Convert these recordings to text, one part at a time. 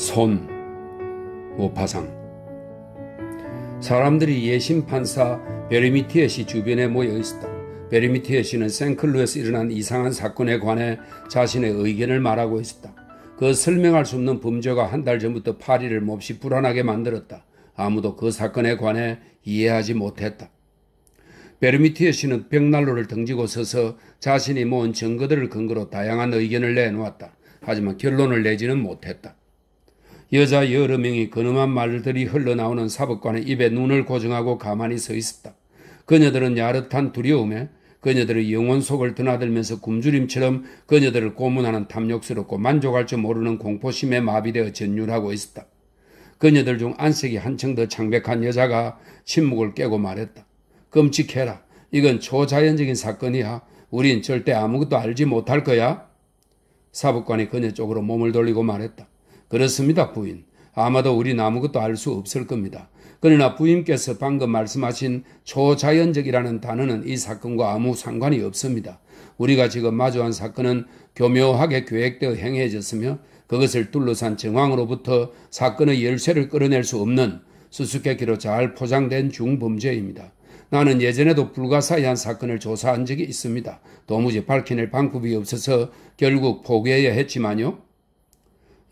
손, 뭐파상 사람들이 예심 판사 베르미티에 시 주변에 모여 있었다. 베르미티에 시는 생클루에서 일어난 이상한 사건에 관해 자신의 의견을 말하고 있었다. 그 설명할 수 없는 범죄가 한 달 전부터 파리를 몹시 불안하게 만들었다. 아무도 그 사건에 관해 이해하지 못했다. 베르미티에 시는 벽난로를 등지고 서서 자신이 모은 증거들을 근거로 다양한 의견을 내놓았다. 하지만 결론을 내지는 못했다. 여자 여러 명이 근엄한 말들이 흘러나오는 사법관의 입에 눈을 고정하고 가만히 서 있었다. 그녀들은 야릇한 두려움에 그녀들의 영혼 속을 드나들면서 굶주림처럼 그녀들을 고문하는 탐욕스럽고 만족할 줄 모르는 공포심에 마비되어 전율하고 있었다. 그녀들 중 안색이 한층 더 창백한 여자가 침묵을 깨고 말했다. 끔찍해라. 이건 초자연적인 사건이야. 우린 절대 아무것도 알지 못할 거야. 사법관이 그녀 쪽으로 몸을 돌리고 말했다. 그렇습니다, 부인. 아마도 우리는 아무것도 알 수 없을 겁니다. 그러나 부인께서 방금 말씀하신 초자연적이라는 단어는 이 사건과 아무 상관이 없습니다. 우리가 지금 마주한 사건은 교묘하게 계획되어 행해졌으며 그것을 둘러싼 정황으로부터 사건의 열쇠를 끌어낼 수 없는 수수께끼로 잘 포장된 중범죄입니다. 나는 예전에도 불가사의한 사건을 조사한 적이 있습니다. 도무지 밝히낼 방법이 없어서 결국 포기해야 했지만요.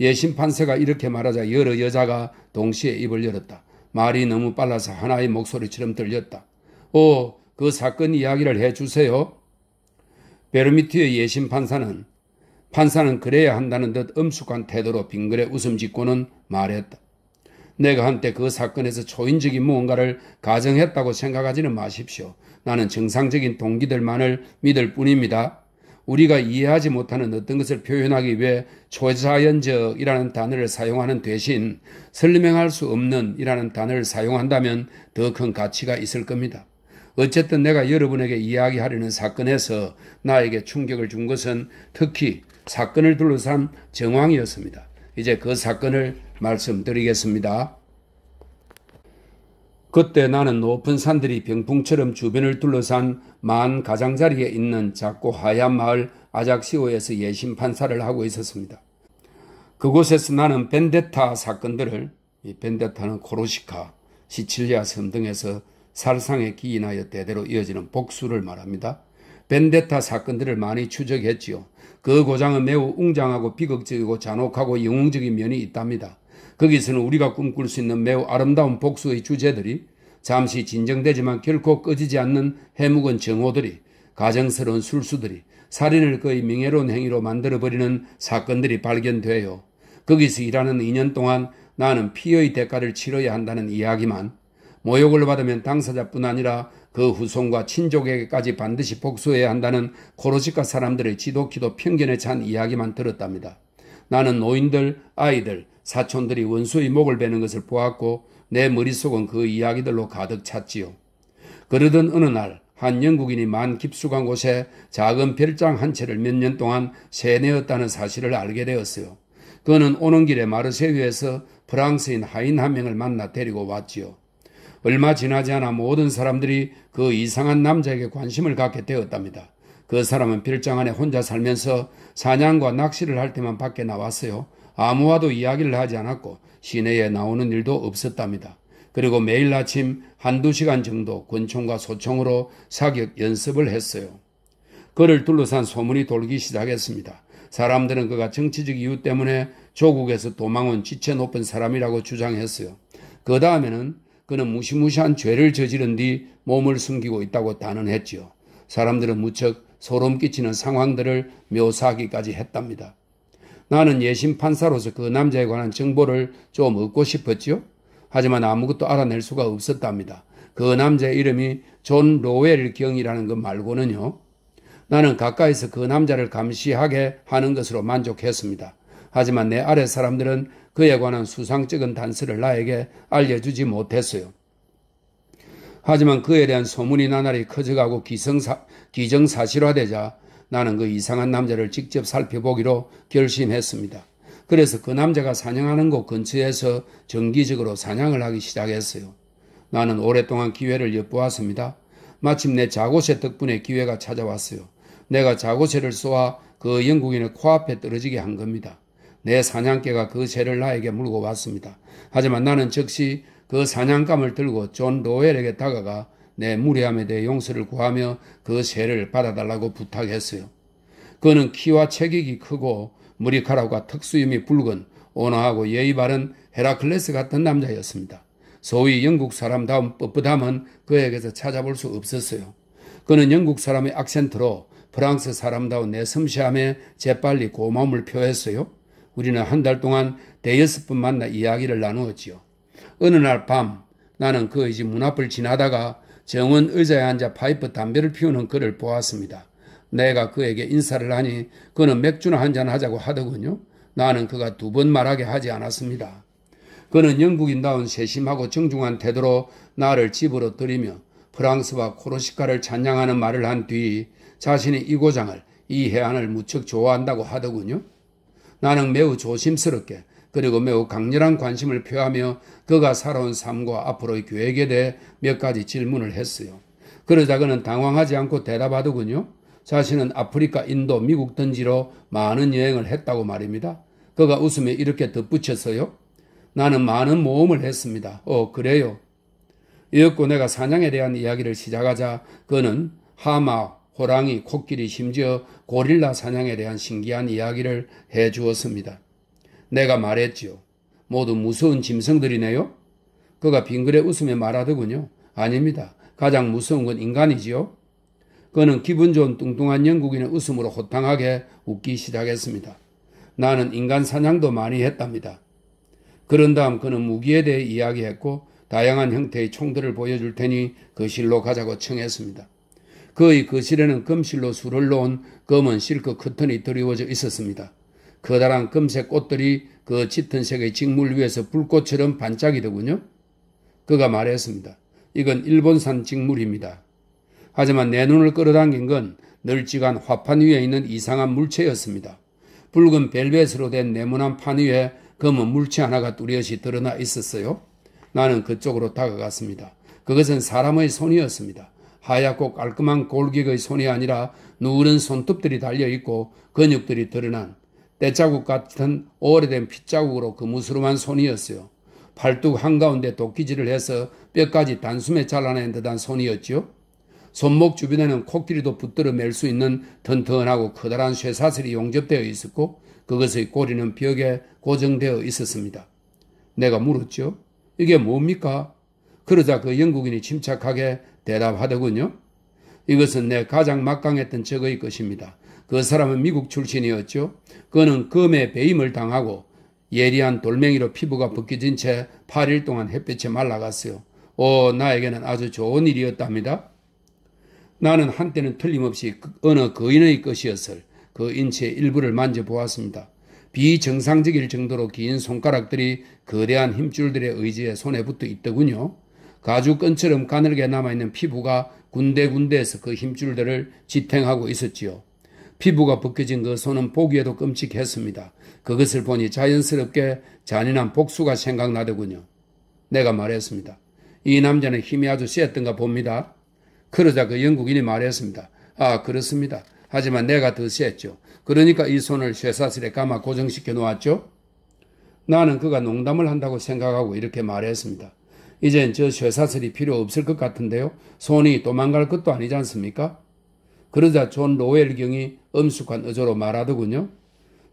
예심판세가 이렇게 말하자 여러 여자가 동시에 입을 열었다. 말이 너무 빨라서 하나의 목소리처럼 들렸다. 오, 그 사건 이야기를 해주세요. 베르미트의 예심판사는 판사는 그래야 한다는 듯 엄숙한 태도로 빙그레 웃음 짓고는 말했다. 내가 한때 그 사건에서 초인적인 무언가를 가정했다고 생각하지는 마십시오. 나는 정상적인 동기들만을 믿을 뿐입니다. 우리가 이해하지 못하는 어떤 것을 표현하기 위해 초자연적이라는 단어를 사용하는 대신 설명할 수 없는 이라는 단어를 사용한다면 더 큰 가치가 있을 겁니다. 어쨌든 내가 여러분에게 이야기하려는 사건에서 나에게 충격을 준 것은 특히 사건을 둘러싼 정황이었습니다. 이제 그 사건을 말씀드리겠습니다. 그때 나는 높은 산들이 병풍처럼 주변을 둘러싼 만 가장자리에 있는 작고 하얀 마을 아작시오에서 예심 판사를 하고 있었습니다. 그곳에서 나는 벤데타 사건들을 이 벤데타는 코로시카, 시칠리아 섬 등에서 살상에 기인하여 대대로 이어지는 복수를 말합니다. 벤데타 사건들을 많이 추적했지요. 그 고장은 매우 웅장하고 비극적이고 잔혹하고 영웅적인 면이 있답니다. 거기서는 우리가 꿈꿀 수 있는 매우 아름다운 복수의 주제들이 잠시 진정되지만 결코 꺼지지 않는 해묵은 정오들이 가정스러운 술수들이 살인을 거의 명예로운 행위로 만들어버리는 사건들이 발견되어 거기서 일하는 2년 동안 나는 피의 대가를 치러야 한다는 이야기만 모욕을 받으면 당사자뿐 아니라 그 후손과 친족에게까지 반드시 복수해야 한다는 코로지카 사람들의 지독히도 편견에 찬 이야기만 들었답니다. 나는 노인들, 아이들, 사촌들이 원수의 목을 베는 것을 보았고 내 머릿속은 그 이야기들로 가득 찼지요. 그러던 어느 날 한 영국인이 만 깊숙한 곳에 작은 별장 한 채를 몇 년 동안 세뇌었다는 사실을 알게 되었어요. 그는 오는 길에 마르세유에서 프랑스인 하인 한 명을 만나 데리고 왔지요. 얼마 지나지 않아 모든 사람들이 그 이상한 남자에게 관심을 갖게 되었답니다. 그 사람은 별장 안에 혼자 살면서 사냥과 낚시를 할 때만 밖에 나왔어요. 아무와도 이야기를 하지 않았고 시내에 나오는 일도 없었답니다. 그리고 매일 아침 한두 시간 정도 권총과 소총으로 사격 연습을 했어요. 그를 둘러싼 소문이 돌기 시작했습니다. 사람들은 그가 정치적 이유 때문에 조국에서 도망온 지체 높은 사람이라고 주장했어요. 그 다음에는 그는 무시무시한 죄를 저지른 뒤 몸을 숨기고 있다고 단언했지요. 사람들은 무척 소름 끼치는 상황들을 묘사하기까지 했답니다. 나는 예심 판사로서 그 남자에 관한 정보를 좀 얻고 싶었지요. 하지만 아무것도 알아낼 수가 없었답니다. 그 남자의 이름이 존 로웰 경이라는 것 말고는요. 나는 가까이서 그 남자를 감시하게 하는 것으로 만족했습니다. 하지만 내 아래 사람들은 그에 관한 수상적인 단서를 나에게 알려주지 못했어요. 하지만 그에 대한 소문이 나날이 커져가고 기성사, 기정사실화되자 나는 그 이상한 남자를 직접 살펴보기로 결심했습니다. 그래서 그 남자가 사냥하는 곳 근처에서 정기적으로 사냥을 하기 시작했어요. 나는 오랫동안 기회를 엿보았습니다. 마침내 자고새 덕분에 기회가 찾아왔어요. 내가 자고새를 쏘아 그 영국인의 코앞에 떨어지게 한 겁니다. 내 사냥개가 그 새를 나에게 물고 왔습니다. 하지만 나는 즉시 그 사냥감을 들고 존 로웰에게 다가가 내 무례함에 대해 용서를 구하며 그 세를 받아달라고 부탁했어요. 그는 키와 체격이 크고 머리카락과 턱수염이 붉은 온화하고 예의 바른 헤라클레스 같은 남자였습니다. 소위 영국 사람다운 뻣뻣함은 그에게서 찾아볼 수 없었어요. 그는 영국 사람의 악센트로 프랑스 사람다운 내 섬시함에 재빨리 고마움을 표했어요. 우리는 한 달 동안 대여섯 번 만나 이야기를 나누었지요. 어느 날 밤 나는 그의 집 문 앞을 지나다가 정은 의자에 앉아 파이프 담배를 피우는 그를 보았습니다. 내가 그에게 인사를 하니 그는 맥주나 한잔 하자고 하더군요. 나는 그가 두 번 말하게 하지 않았습니다. 그는 영국인다운 세심하고 정중한 태도로 나를 집으로 들이며 프랑스와 코르시카를 찬양하는 말을 한 뒤 자신이 이 고장을 이 해안을 무척 좋아한다고 하더군요. 나는 매우 조심스럽게 그리고 매우 강렬한 관심을 표하며 그가 살아온 삶과 앞으로의 계획에 대해 몇 가지 질문을 했어요. 그러자 그는 당황하지 않고 대답하더군요. 자신은 아프리카, 인도, 미국 등지로 많은 여행을 했다고 말입니다. 그가 웃으며 이렇게 덧붙였어요. 나는 많은 모험을 했습니다. 어, 그래요. 이윽고 내가 사냥에 대한 이야기를 시작하자 그는 하마, 호랑이, 코끼리, 심지어 고릴라 사냥에 대한 신기한 이야기를 해 주었습니다. 내가 말했지요. 모두 무서운 짐승들이네요. 그가 빙그레 웃으며 말하더군요. 아닙니다. 가장 무서운 건 인간이지요. 그는 기분 좋은 뚱뚱한 영국인의 웃음으로 호탕하게 웃기 시작했습니다. 나는 인간 사냥도 많이 했답니다. 그런 다음 그는 무기에 대해 이야기했고 다양한 형태의 총들을 보여줄 테니 거실로 그 가자고 청했습니다. 그의 거실에는 금실로 술을 놓은 검은 실크 커튼이 드리워져 있었습니다. 커다란 금색 꽃들이 그 짙은 색의 직물 위에서 불꽃처럼 반짝이더군요. 그가 말했습니다. 이건 일본산 직물입니다. 하지만 내 눈을 끌어당긴 건 널찍한 화판 위에 있는 이상한 물체였습니다. 붉은 벨벳으로 된 네모난 판 위에 검은 물체 하나가 뚜렷이 드러나 있었어요. 나는 그쪽으로 다가갔습니다. 그것은 사람의 손이었습니다. 하얗고 깔끔한 골격의 손이 아니라 누런 손톱들이 달려 있고 근육들이 드러난 때자국 같은 오래된 핏자국으로 그무스름한 손이었어요. 팔뚝 한가운데 도끼질을 해서 뼈까지 단숨에 잘라낸 듯한 손이었지요. 손목 주변에는 코끼리도 붙들어 맬 수 있는 튼튼하고 커다란 쇠사슬이 용접되어 있었고 그것의 꼬리는 벽에 고정되어 있었습니다. 내가 물었죠. 이게 뭡니까? 그러자 그 영국인이 침착하게 대답하더군요. 이것은 내 가장 막강했던 적의 것입니다. 그 사람은 미국 출신이었죠. 그는 금에 배임을 당하고 예리한 돌멩이로 피부가 벗겨진 채 8일 동안 햇볕에 말라갔어요. 오, 나에게는 아주 좋은 일이었답니다. 나는 한때는 틀림없이 그, 어느 거인의 그 것이었을 그 인체의 일부를 만져보았습니다. 비정상적일 정도로 긴 손가락들이 거대한 힘줄들의의지에 손에 붙어 있더군요. 가죽끈처럼 가늘게 남아있는 피부가 군데군데에서 그 힘줄들을 지탱하고 있었지요. 피부가 벗겨진 그 손은 보기에도 끔찍했습니다. 그것을 보니 자연스럽게 잔인한 복수가 생각나더군요. 내가 말했습니다. 이 남자는 힘이 아주 셌던가 봅니다. 그러자 그 영국인이 말했습니다. 아, 그렇습니다. 하지만 내가 더 셌죠. 그러니까 이 손을 쇠사슬에 감아 고정시켜 놓았죠. 나는 그가 농담을 한다고 생각하고 이렇게 말했습니다. 이젠 저 쇠사슬이 필요 없을 것 같은데요. 손이 도망갈 것도 아니지 않습니까? 그러자 존 로웰 경이 엄숙한 어조로 말하더군요.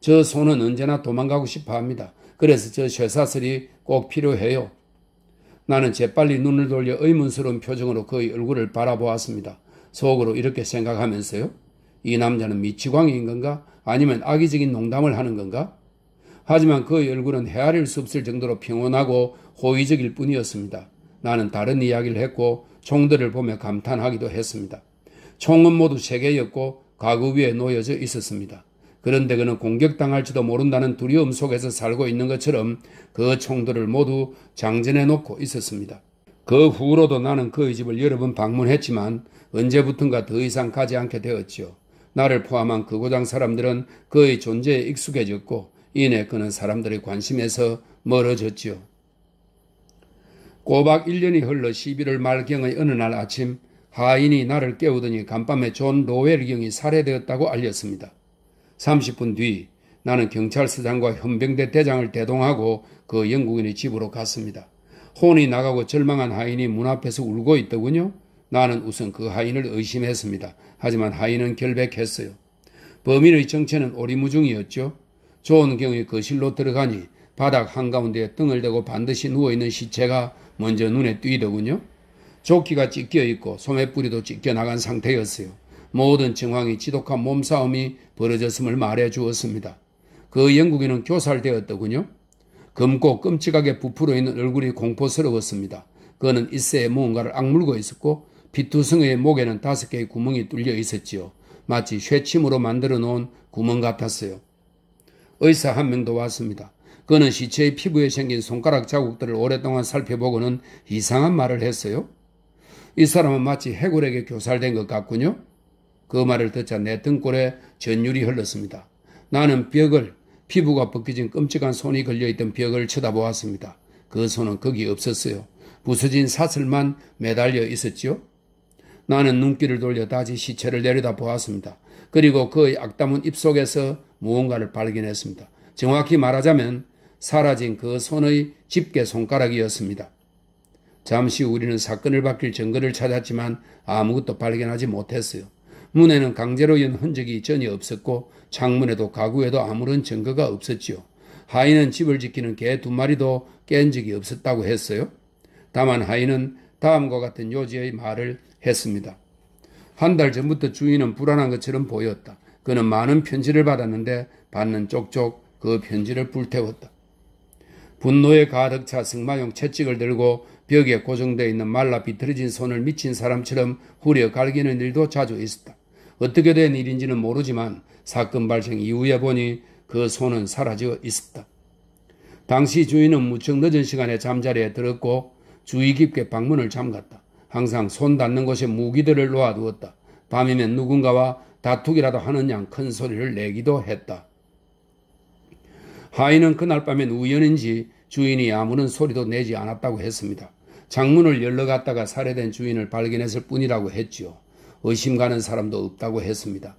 저 소는 언제나 도망가고 싶어 합니다. 그래서 저 쇠사슬이 꼭 필요해요. 나는 재빨리 눈을 돌려 의문스러운 표정으로 그의 얼굴을 바라보았습니다. 속으로 이렇게 생각하면서요. 이 남자는 미치광이인 건가? 아니면 악의적인 농담을 하는 건가? 하지만 그의 얼굴은 헤아릴 수 없을 정도로 평온하고 호의적일 뿐이었습니다. 나는 다른 이야기를 했고 종들을 보며 감탄하기도 했습니다. 총은 모두 세 개였고 가구 위에 놓여져 있었습니다. 그런데 그는 공격당할지도 모른다는 두려움 속에서 살고 있는 것처럼 그 총들을 모두 장전해 놓고 있었습니다. 그 후로도 나는 그의 집을 여러 번 방문했지만 언제부턴가 더 이상 가지 않게 되었지요. 나를 포함한 그 고장 사람들은 그의 존재에 익숙해졌고 이내 그는 사람들의 관심에서 멀어졌지요. 꼬박 1년이 흘러 11월 말경의 어느 날 아침 하인이 나를 깨우더니 간밤에 존 로웰 경이 살해되었다고 알렸습니다. 30분 뒤 나는 경찰서장과 현병대 대장을 대동하고 그 영국인의 집으로 갔습니다. 혼이 나가고 절망한 하인이 문 앞에서 울고 있더군요. 나는 우선 그 하인을 의심했습니다. 하지만 하인은 결백했어요. 범인의 정체는 오리무중이었죠. 좋은 경이 거실로 들어가니 바닥 한가운데 에 등을 대고 반드시 누워있는 시체가 먼저 눈에 띄더군요. 조끼가 찢겨 있고 소매 뿌리도 찢겨 나간 상태였어요. 모든 정황이 지독한 몸싸움이 벌어졌음을 말해 주었습니다. 그 영국인은 교살되었더군요. 검고 끔찍하게 부풀어 있는 얼굴이 공포스러웠습니다. 그는 이새에 무언가를 악물고 있었고 비투성의 목에는 다섯 개의 구멍이 뚫려 있었지요. 마치 쇠침으로 만들어 놓은 구멍 같았어요. 의사 한 명도 왔습니다. 그는 시체의 피부에 생긴 손가락 자국들을 오랫동안 살펴보고는 이상한 말을 했어요. 이 사람은 마치 해골에게 교살된 것 같군요. 그 말을 듣자 내 등골에 전율이 흘렀습니다. 나는 벽을 피부가 벗겨진 끔찍한 손이 걸려있던 벽을 쳐다보았습니다. 그 손은 거기 없었어요. 부서진 사슬만 매달려 있었지요. 나는 눈길을 돌려 다시 시체를 내려다 보았습니다. 그리고 그의 악담은 입속에서 무언가를 발견했습니다. 정확히 말하자면 사라진 그 손의 집게 손가락이었습니다. 잠시 우리는 사건을 밝힐 증거를 찾았지만 아무것도 발견하지 못했어요. 문에는 강제로 연 흔적이 전혀 없었고 창문에도 가구에도 아무런 증거가 없었지요. 하인은 집을 지키는 개 두 마리도 깬 적이 없었다고 했어요. 다만 하인은 다음과 같은 요지의 말을 했습니다. 한 달 전부터 주인은 불안한 것처럼 보였다. 그는 많은 편지를 받았는데 받는 쪽쪽 그 편지를 불태웠다. 분노에 가득 차 승마용 채찍을 들고 벽에 고정되어 있는 말라 비틀어진 손을 미친 사람처럼 후려 갈기는 일도 자주 있었다. 어떻게 된 일인지는 모르지만 사건 발생 이후에 보니 그 손은 사라져 있었다. 당시 주인은 무척 늦은 시간에 잠자리에 들었고 주의 깊게 방문을 잠갔다. 항상 손 닿는 곳에 무기들을 놓아두었다. 밤이면 누군가와 다투기라도 하는 양 큰 소리를 내기도 했다. 하인은 그날 밤엔 우연인지 주인이 아무런 소리도 내지 않았다고 했습니다. 장문을 열러 갔다가 살해된 주인을 발견했을 뿐이라고 했지요. 의심 가는 사람도 없다고 했습니다.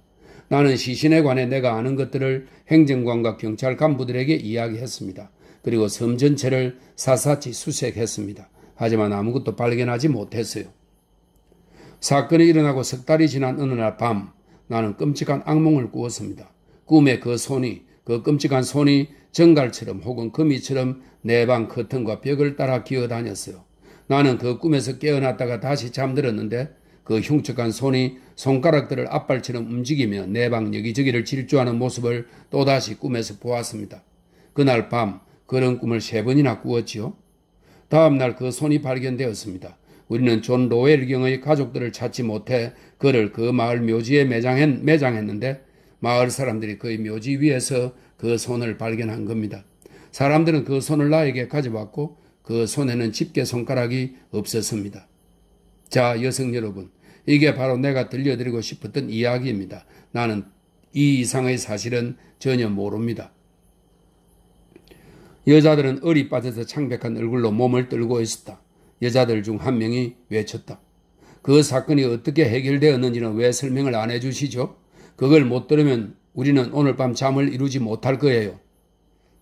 나는 시신에 관해 내가 아는 것들을 행정관과 경찰 간부들에게 이야기했습니다. 그리고 섬 전체를 사사치 수색했습니다. 하지만 아무것도 발견하지 못했어요. 사건이 일어나고 석 달이 지난 어느 날 밤 나는 끔찍한 악몽을 꾸었습니다. 꿈에 그 손이 그 끔찍한 손이 정갈처럼 혹은 거미처럼 내방 커튼과 벽을 따라 기어다녔어요. 나는 그 꿈에서 깨어났다가 다시 잠들었는데 그 흉측한 손이 손가락들을 앞발처럼 움직이며 내방 여기저기를 질주하는 모습을 또다시 꿈에서 보았습니다. 그날 밤 그런 꿈을 세 번이나 꾸었지요. 다음 날 그 손이 발견되었습니다. 우리는 존로엘경의 가족들을 찾지 못해 그를 그 마을 묘지에 매장했, 매장했는데 마을 사람들이 그의 묘지 위에서 그 손을 발견한 겁니다. 사람들은 그 손을 나에게 가져왔고 그 손에는 집게 손가락이 없었습니다. 자, 여성 여러분. 이게 바로 내가 들려드리고 싶었던 이야기입니다. 나는 이 이상의 사실은 전혀 모릅니다. 여자들은 얼이 빠져서 창백한 얼굴로 몸을 떨고 있었다. 여자들 중 한 명이 외쳤다. 그 사건이 어떻게 해결되었는지는 왜 설명을 안 해주시죠? 그걸 못 들으면 우리는 오늘 밤 잠을 이루지 못할 거예요.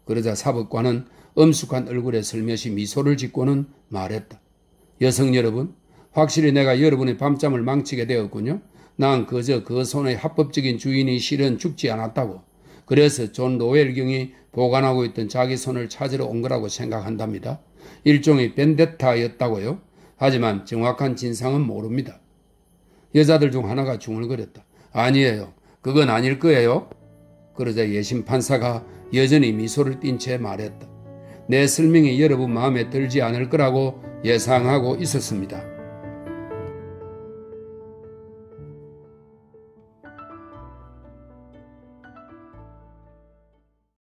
그러자 사법관은 엄숙한 얼굴에 슬며시 미소를 짓고는 말했다. 여성 여러분, 확실히 내가 여러분의 밤잠을 망치게 되었군요. 난 그저 그 손의 합법적인 주인이 실은 죽지 않았다고. 그래서 존 노엘경이 보관하고 있던 자기 손을 찾으러 온 거라고 생각한답니다. 일종의 벤데타였다고요. 하지만 정확한 진상은 모릅니다. 여자들 중 하나가 중얼거렸다. 아니에요. 그건 아닐 거예요. 그러자 예심 판사가 여전히 미소를 띤 채 말했다. 내 설명이 여러분 마음에 들지 않을 거라고 예상하고 있었습니다.